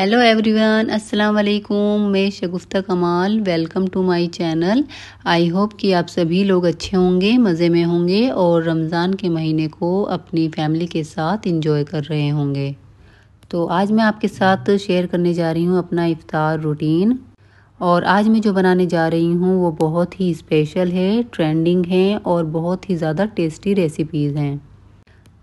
hello everyone अस्सलाम वालेकुम मैं Shagufta Kamal welcome to my channel I hope कि आप सभी लोग अच्छे होंगे मज़े में होंगे और रमज़ान के महीने को अपनी फैमिली के साथ इंजॉय कर रहे होंगे तो आज मैं आपके साथ शेयर करने जा रही हूँ अपना इफ़ार रूटीन और आज मैं जो बनाने जा रही हूँ वो बहुत ही स्पेशल है ट्रेंडिंग है और बहुत ही ज़्यादा टेस्टी रेसिपीज़ हैं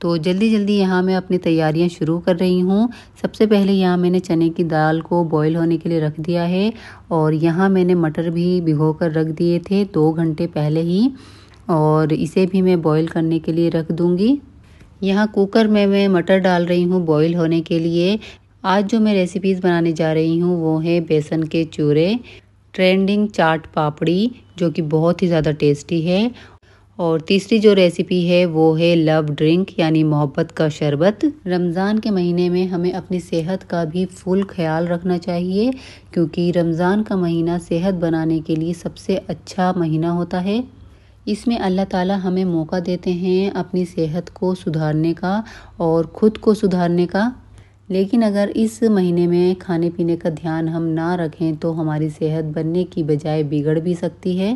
तो जल्दी जल्दी यहाँ मैं अपनी तैयारियाँ शुरू कर रही हूँ सबसे पहले यहाँ मैंने चने की दाल को बॉईल होने के लिए रख दिया है और यहाँ मैंने मटर भी भिगो कर रख दिए थे दो घंटे पहले ही और इसे भी मैं बॉईल करने के लिए रख दूँगी यहाँ कुकर में मैं मटर डाल रही हूँ बॉईल होने के लिए आज जो मैं रेसिपीज़ बनाने जा रही हूँ वो है बेसन के चूरे ट्रेंडिंग चाट पापड़ी जो कि बहुत ही ज़्यादा टेस्टी है और तीसरी जो रेसिपी है वो है लव ड्रिंक यानी मोहब्बत का शरबत रमज़ान के महीने में हमें अपनी सेहत का भी फुल ख्याल रखना चाहिए क्योंकि रमज़ान का महीना सेहत बनाने के लिए सबसे अच्छा महीना होता है इसमें अल्लाह ताला हमें मौका देते हैं अपनी सेहत को सुधारने का और ख़ुद को सुधारने का लेकिन अगर इस महीने में खाने पीने का ध्यान हम ना रखें तो हमारी सेहत बनने की बजाय बिगड़ भी सकती है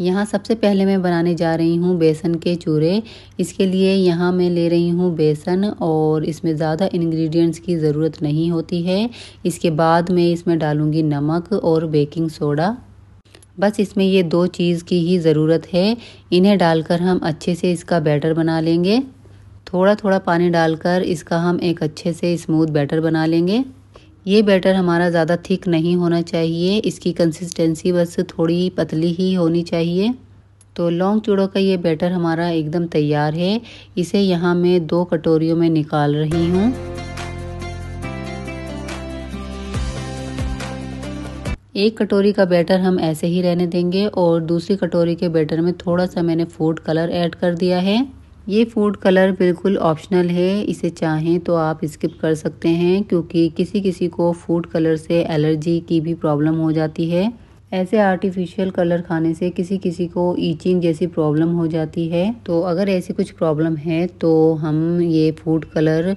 यहाँ सबसे पहले मैं बनाने जा रही हूँ बेसन के चूरे इसके लिए यहाँ मैं ले रही हूँ बेसन और इसमें ज़्यादा इंग्रेडिएंट्स की ज़रूरत नहीं होती है इसके बाद मैं इसमें डालूँगी नमक और बेकिंग सोडा बस इसमें ये दो चीज़ की ही ज़रूरत है इन्हें डालकर हम अच्छे से इसका बैटर बना लेंगे थोड़ा थोड़ा पानी डालकर इसका हम एक अच्छे से स्मूथ बैटर बना लेंगे ये बैटर हमारा ज़्यादा थिक नहीं होना चाहिए इसकी कंसिस्टेंसी बस थोड़ी पतली ही होनी चाहिए तो लौंग चूड़ों का ये बैटर हमारा एकदम तैयार है इसे यहाँ मैं दो कटोरियों में निकाल रही हूँ एक कटोरी का बैटर हम ऐसे ही रहने देंगे और दूसरी कटोरी के बैटर में थोड़ा सा मैंने फूड कलर ऐड कर दिया है ये फूड कलर बिल्कुल ऑप्शनल है इसे चाहें तो आप स्किप कर सकते हैं क्योंकि किसी किसी को फूड कलर से एलर्जी की भी प्रॉब्लम हो जाती है ऐसे आर्टिफिशियल कलर खाने से किसी किसी को ईचिंग जैसी प्रॉब्लम हो जाती है तो अगर ऐसी कुछ प्रॉब्लम है तो हम ये फूड कलर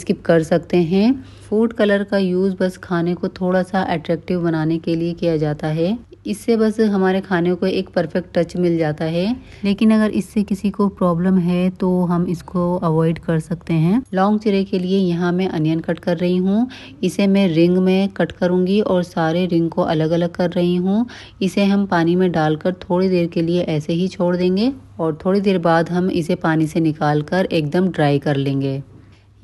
स्किप कर सकते हैं फूड कलर का यूज़ बस खाने को थोड़ा सा अट्रैक्टिव बनाने के लिए किया जाता है इससे बस हमारे खाने को एक परफेक्ट टच मिल जाता है लेकिन अगर इससे किसी को प्रॉब्लम है तो हम इसको अवॉइड कर सकते हैं लॉन्ग चिरे के लिए यहाँ मैं अनियन कट कर रही हूँ इसे मैं रिंग में कट करूँगी और सारे रिंग को अलग अलग कर रही हूँ इसे हम पानी में डालकर थोड़ी देर के लिए ऐसे ही छोड़ देंगे और थोड़ी देर बाद हम इसे पानी से निकाल कर एकदम ड्राई कर लेंगे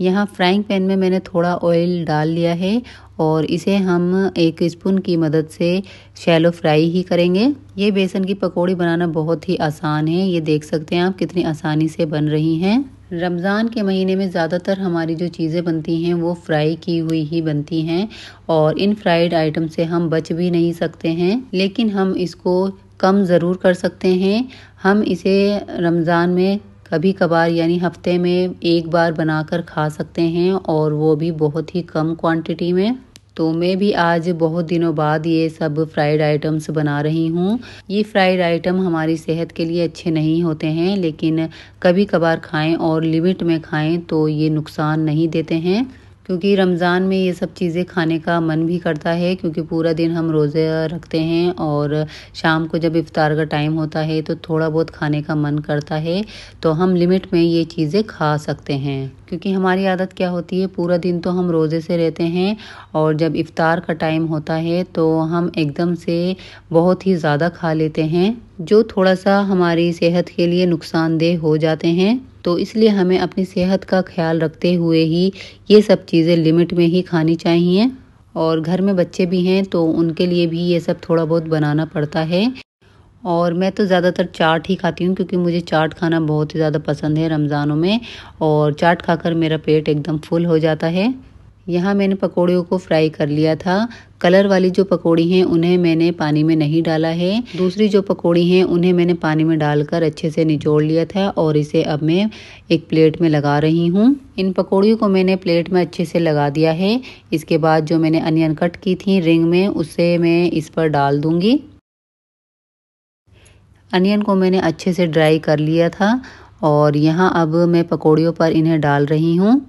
यहाँ फ्राइंग पैन में मैंने थोड़ा ऑयल डाल लिया है और इसे हम एक स्पून की मदद से शैलो फ्राई ही करेंगे ये बेसन की पकौड़ी बनाना बहुत ही आसान है ये देख सकते हैं आप कितनी आसानी से बन रही हैं रमज़ान के महीने में ज़्यादातर हमारी जो चीज़ें बनती हैं वो फ्राई की हुई ही बनती हैं और इन फ्राइड आइटम से हम बच भी नहीं सकते हैं लेकिन हम इसको कम ज़रूर कर सकते हैं हम इसे रमज़ान में कभी कभार यानी हफ्ते में एक बार बनाकर खा सकते हैं और वो भी बहुत ही कम क्वांटिटी में तो मैं भी आज बहुत दिनों बाद ये सब फ्राइड आइटम्स बना रही हूँ ये फ्राइड आइटम हमारी सेहत के लिए अच्छे नहीं होते हैं लेकिन कभी कभार खाएं और लिमिट में खाएं तो ये नुकसान नहीं देते हैं क्योंकि रमज़ान में ये सब चीज़ें खाने का मन भी करता है क्योंकि पूरा दिन हम रोज़े रखते हैं और शाम को जब इफ़ार का टाइम होता है तो थोड़ा बहुत खाने का मन करता है तो हम लिमिट में ये चीज़ें खा सकते हैं क्योंकि हमारी आदत क्या होती है पूरा दिन तो हम रोज़े से रहते हैं और जब इफ़ार का टाइम होता है तो हम एकदम से बहुत ही ज़्यादा खा लेते हैं जो थोड़ा सा हमारी सेहत के लिए नुकसानदेह हो जाते हैं तो इसलिए हमें अपनी सेहत का ख्याल रखते हुए ही ये सब चीज़ें लिमिट में ही खानी चाहिए और घर में बच्चे भी हैं तो उनके लिए भी ये सब थोड़ा बहुत बनाना पड़ता है और मैं तो ज़्यादातर चाट ही खाती हूँ क्योंकि मुझे चाट खाना बहुत ही ज़्यादा पसंद है रमज़ानों में और चाट खाकर मेरा पेट एकदम फुल हो जाता है यहाँ मैंने पकौड़ियों को फ्राई कर लिया था कलर वाली जो पकौड़ी हैं उन्हें मैंने पानी में नहीं डाला है दूसरी जो पकौड़ी हैं उन्हें मैंने पानी में डालकर अच्छे से निचोड़ लिया था और इसे अब मैं एक प्लेट में लगा रही हूँ इन पकौड़ियों को मैंने प्लेट में अच्छे से लगा दिया है इसके बाद जो मैंने अनियन कट की थी रिंग में उसे मैं इस पर डाल दूँगी अनियन को मैंने अच्छे से ड्राई कर लिया था और यहाँ अब मैं पकौड़ियों पर इन्हें डाल रही हूँ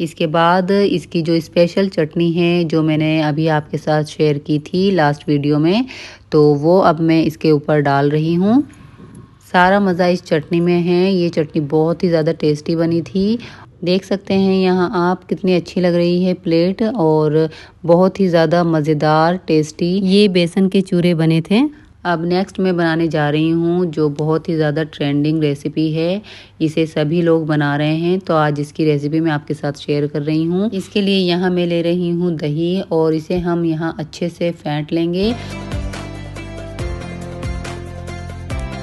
इसके बाद इसकी जो स्पेशल चटनी है जो मैंने अभी आपके साथ शेयर की थी लास्ट वीडियो में तो वो अब मैं इसके ऊपर डाल रही हूँ सारा मज़ा इस चटनी में है ये चटनी बहुत ही ज़्यादा टेस्टी बनी थी देख सकते हैं यहाँ आप कितनी अच्छी लग रही है प्लेट और बहुत ही ज़्यादा मज़ेदार टेस्टी ये बेसन के चूरे बने थे अब नेक्स्ट मैं बनाने जा रही हूँ जो बहुत ही ज़्यादा ट्रेंडिंग रेसिपी है इसे सभी लोग बना रहे हैं तो आज इसकी रेसिपी मैं आपके साथ शेयर कर रही हूँ इसके लिए यहाँ मैं ले रही हूँ दही और इसे हम यहाँ अच्छे से फेंट लेंगे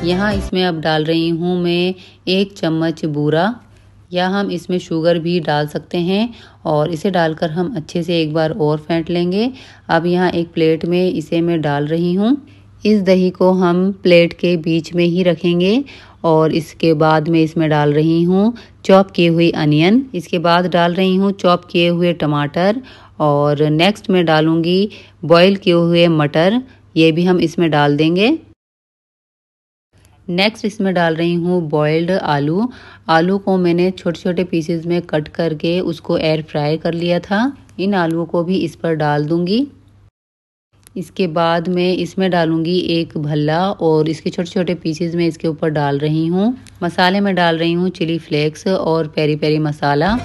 यहाँ इसमें अब डाल रही हूँ मैं एक चम्मच बूरा या हम इसमें शुगर भी डाल सकते हैं और इसे डालकर हम अच्छे से एक बार और फेंट लेंगे अब यहाँ एक प्लेट में इसे मैं डाल रही हूँ इस दही को हम प्लेट के बीच में ही रखेंगे और इसके बाद मैं इसमें डाल रही हूँ चॉप किए हुए अनियन इसके बाद डाल रही हूँ चॉप किए हुए टमाटर और नेक्स्ट मैं डालूँगी बॉईल किए हुए मटर ये भी हम इसमें डाल देंगे नेक्स्ट इसमें डाल रही हूँ बॉयल्ड आलू आलू को मैंने छोटे छोटे पीसेस में कट करके उसको एयर फ्राई कर लिया था इन आलू को भी इस पर डाल दूँगी इसके बाद मैं इसमें डालूंगी एक भल्ला और इसके छोटे छोटे पीसेस में इसके ऊपर डाल रही हूँ मसाले में डाल रही हूँ चिली फ्लेक्स और पेरी पेरी मसाला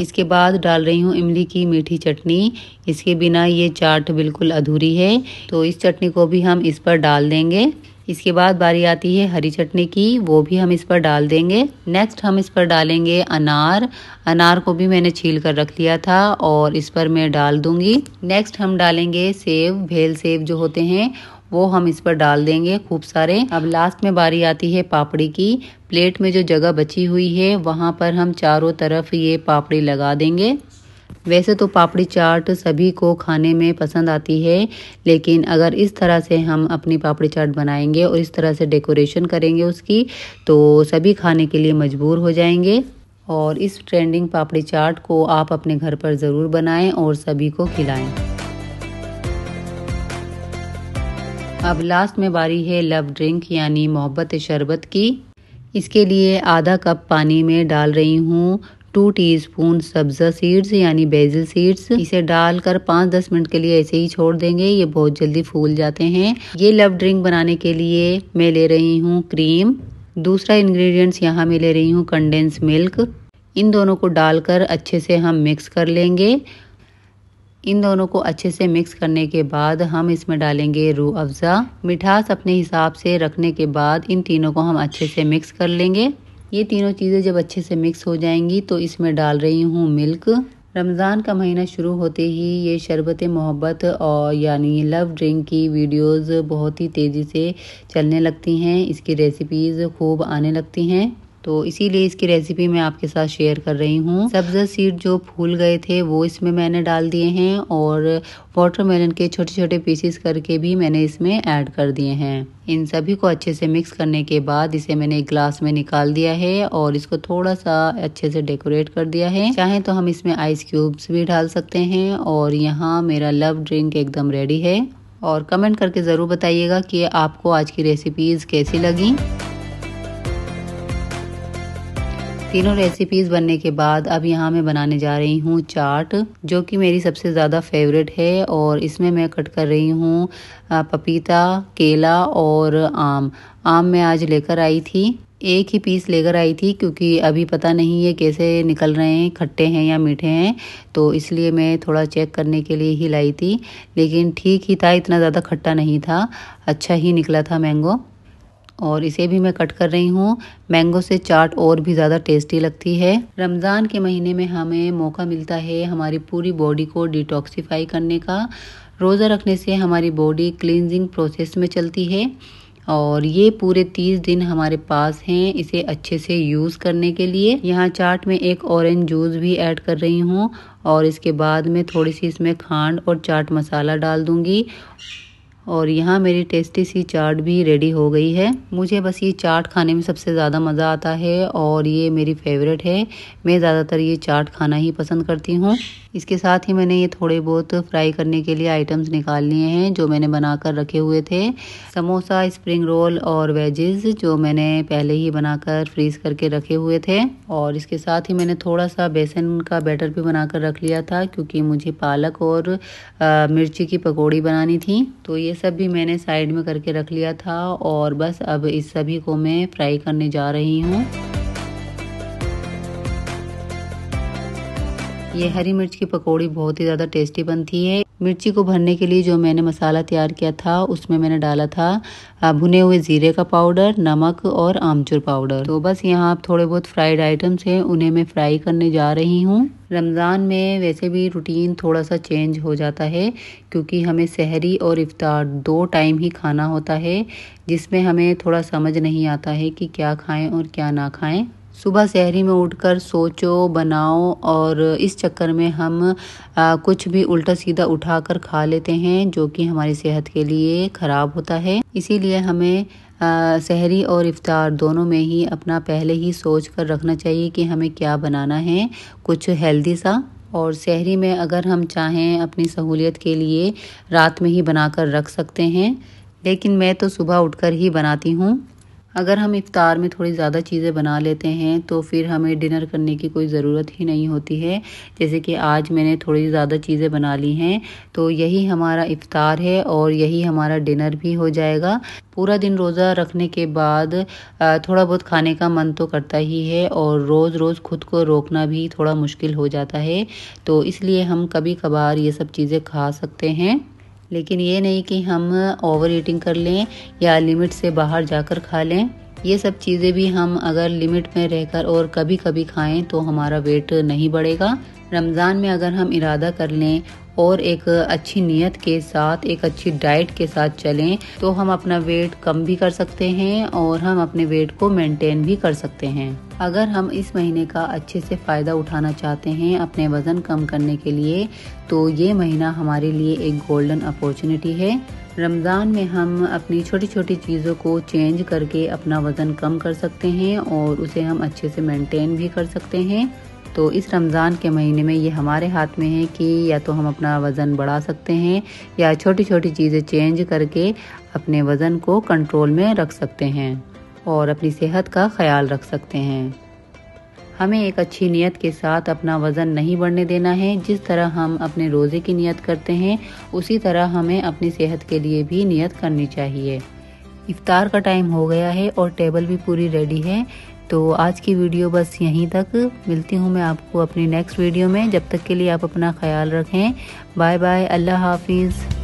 इसके बाद डाल रही हूँ इमली की मीठी चटनी इसके बिना ये चाट बिल्कुल अधूरी है तो इस चटनी को भी हम इस पर डाल देंगे इसके बाद बारी आती है हरी चटनी की वो भी हम इस पर डाल देंगे नेक्स्ट हम इस पर डालेंगे अनार अनार को भी मैंने छील कर रख लिया था और इस पर मैं डाल दूंगी नेक्स्ट हम डालेंगे सेब भेल सेब जो होते हैं वो हम इस पर डाल देंगे खूब सारे अब लास्ट में बारी आती है पापड़ी की प्लेट में जो जगह बची हुई है वहाँ पर हम चारों तरफ ये पापड़ी लगा देंगे वैसे तो पापड़ी चाट सभी को खाने में पसंद आती है लेकिन अगर इस तरह से हम अपनी पापड़ी चाट बनाएंगे और इस तरह से डेकोरेशन करेंगे उसकी तो सभी खाने के लिए मजबूर हो जाएंगे और इस ट्रेंडिंग पापड़ी चाट को आप अपने घर पर ज़रूर बनाएं और सभी को खिलाएं अब लास्ट में बारी है लव ड्रिंक यानी मोहब्बत शरबत की इसके लिए आधा कप पानी में डाल रही हूँ टू टीस्पून सब्जा सीड्स यानी बेजल सीड्स इसे डालकर पाँच दस मिनट के लिए ऐसे ही छोड़ देंगे ये बहुत जल्दी फूल जाते हैं ये लव ड्रिंक बनाने के लिए मैं ले रही हूँ क्रीम दूसरा इंग्रेडिएंट्स यहाँ मैं ले रही हूँ कंडेंस मिल्क इन दोनों को डालकर अच्छे से हम मिक्स कर लेंगे इन दोनों को अच्छे से मिक्स करने के बाद हम इसमें डालेंगे रू अफ़ज़ा मिठास अपने हिसाब से रखने के बाद इन तीनों को हम अच्छे से मिक्स कर लेंगे ये तीनों चीज़ें जब अच्छे से मिक्स हो जाएंगी तो इसमें डाल रही हूँ मिल्क रमज़ान का महीना शुरू होते ही ये शरबत मोहब्बत और यानी लव ड्रिंक की वीडियोस बहुत ही तेज़ी से चलने लगती हैं इसकी रेसिपीज़ खूब आने लगती हैं तो इसीलिए इसकी रेसिपी मैं आपके साथ शेयर कर रही हूँ सब्जा सीड जो फूल गए थे वो इसमें मैंने डाल दिए हैं और वाटरमेलन के छोटे छोटे पीसेस करके भी मैंने इसमें ऐड कर दिए हैं इन सभी को अच्छे से मिक्स करने के बाद इसे मैंने एक ग्लास में निकाल दिया है और इसको थोड़ा सा अच्छे से डेकोरेट कर दिया है चाहे तो हम इसमें आइस क्यूब्स भी डाल सकते हैं और यहाँ मेरा लव ड्रिंक एकदम रेडी है और कमेंट करके ज़रूर बताइएगा कि आपको आज की रेसिपीज़ कैसी लगी तीनों रेसिपीज बनने के बाद अब यहाँ मैं बनाने जा रही हूँ चाट जो कि मेरी सबसे ज़्यादा फेवरेट है और इसमें मैं कट कर रही हूँ पपीता केला और आम आम मैं आज लेकर आई थी एक ही पीस लेकर आई थी क्योंकि अभी पता नहीं है कैसे निकल रहे हैं खट्टे हैं या मीठे हैं तो इसलिए मैं थोड़ा चेक करने के लिए ही लाई थी लेकिन ठीक ही था इतना ज़्यादा खट्टा नहीं था अच्छा ही निकला था मैंगो और इसे भी मैं कट कर रही हूँ मैंगो से चाट और भी ज़्यादा टेस्टी लगती है रमज़ान के महीने में हमें मौका मिलता है हमारी पूरी बॉडी को डिटॉक्सीफाई करने का रोज़ा रखने से हमारी बॉडी क्लिनजिंग प्रोसेस में चलती है और ये पूरे तीस दिन हमारे पास हैं इसे अच्छे से यूज़ करने के लिए यहाँ चाट में एक ऑरेंज जूस भी ऐड कर रही हूँ और इसके बाद में थोड़ी सी इसमें खांड और चाट मसाला डाल दूँगी और यहाँ मेरी टेस्टी सी चाट भी रेडी हो गई है मुझे बस ये चाट खाने में सबसे ज़्यादा मज़ा आता है और ये मेरी फेवरेट है मैं ज़्यादातर ये चाट खाना ही पसंद करती हूँ इसके साथ ही मैंने ये थोड़े बहुत फ्राई करने के लिए आइटम्स निकाल लिए हैं जो मैंने बना कर रखे हुए थे समोसा स्प्रिंग रोल और वेजेस जो मैंने पहले ही बनाकर फ्रीज़ करके रखे हुए थे और इसके साथ ही मैंने थोड़ा सा बेसन का बैटर भी बना कर रख लिया था क्योंकि मुझे पालक और आ, मिर्ची की पकौड़ी बनानी थी तो ये ये सब भी मैंने साइड में करके रख लिया था और बस अब इस सभी को मैं फ्राई करने जा रही हूँ ये हरी मिर्च की पकौड़ी बहुत ही ज़्यादा टेस्टी बनती है मिर्ची को भरने के लिए जो मैंने मसाला तैयार किया था उसमें मैंने डाला था भुने हुए ज़ीरे का पाउडर नमक और आमचूर पाउडर तो बस यहाँ आप थोड़े बहुत फ्राइड आइटम्स हैं उन्हें मैं फ्राई करने जा रही हूँ रमज़ान में वैसे भी रूटीन थोड़ा सा चेंज हो जाता है क्योंकि हमें सहरी और इफ्तार दो टाइम ही खाना होता है जिसमें हमें थोड़ा समझ नहीं आता है कि क्या खाएं और क्या ना खाएं सुबह सहरी में उठकर सोचो बनाओ और इस चक्कर में हम आ, कुछ भी उल्टा सीधा उठाकर खा लेते हैं जो कि हमारी सेहत के लिए ख़राब होता है इसीलिए हमें सहरी और इफ़ार दोनों में ही अपना पहले ही सोच कर रखना चाहिए कि हमें क्या बनाना है कुछ हेल्दी सा और शहरी में अगर हम चाहें अपनी सहूलियत के लिए रात में ही बनाकर रख सकते हैं लेकिन मैं तो सुबह उठकर ही बनाती हूँ अगर हम इफ़ार में थोड़ी ज़्यादा चीज़ें बना लेते हैं तो फिर हमें डिनर करने की कोई ज़रूरत ही नहीं होती है जैसे कि आज मैंने थोड़ी ज़्यादा चीज़ें बना ली हैं तो यही हमारा इफ़ार है और यही हमारा डिनर भी हो जाएगा पूरा दिन रोज़ा रखने के बाद थोड़ा बहुत खाने का मन तो करता ही है और रोज़ रोज़ ख़ुद को रोकना भी थोड़ा मुश्किल हो जाता है तो इसलिए हम कभी कभार ये सब चीज़ें खा सकते हैं लेकिन ये नहीं कि हम ओवर ईटिंग कर लें या लिमिट से बाहर जाकर खा लें ये सब चीज़ें भी हम अगर लिमिट में रहकर और कभी कभी खाएं तो हमारा वेट नहीं बढ़ेगा रमज़ान में अगर हम इरादा कर लें और एक अच्छी नीयत के साथ एक अच्छी डाइट के साथ चलें तो हम अपना वेट कम भी कर सकते हैं और हम अपने वेट को मेंटेन भी कर सकते हैं अगर हम इस महीने का अच्छे से फ़ायदा उठाना चाहते हैं अपने वज़न कम करने के लिए तो ये महीना हमारे लिए एक गोल्डन अपॉर्चुनिटी है रमज़ान में हम अपनी छोटी छोटी चीज़ों को चेंज करके अपना वज़न कम कर सकते हैं और उसे हम अच्छे से मेंटेन भी कर सकते हैं तो इस रमज़ान के महीने में ये हमारे हाथ में है कि या तो हम अपना वज़न बढ़ा सकते हैं या छोटी छोटी चीज़ें चेंज करके अपने वज़न को कंट्रोल में रख सकते हैं और अपनी सेहत का ख्याल रख सकते हैं हमें एक अच्छी नियत के साथ अपना वज़न नहीं बढ़ने देना है जिस तरह हम अपने रोज़े की नियत करते हैं उसी तरह हमें अपनी सेहत के लिए भी नियत करनी चाहिए इफ्तार का टाइम हो गया है और टेबल भी पूरी रेडी है तो आज की वीडियो बस यहीं तक मिलती हूँ मैं आपको अपनी नेक्स्ट वीडियो में जब तक के लिए आप अपना ख्याल रखें बाय बाय अल्लाह हाफिज़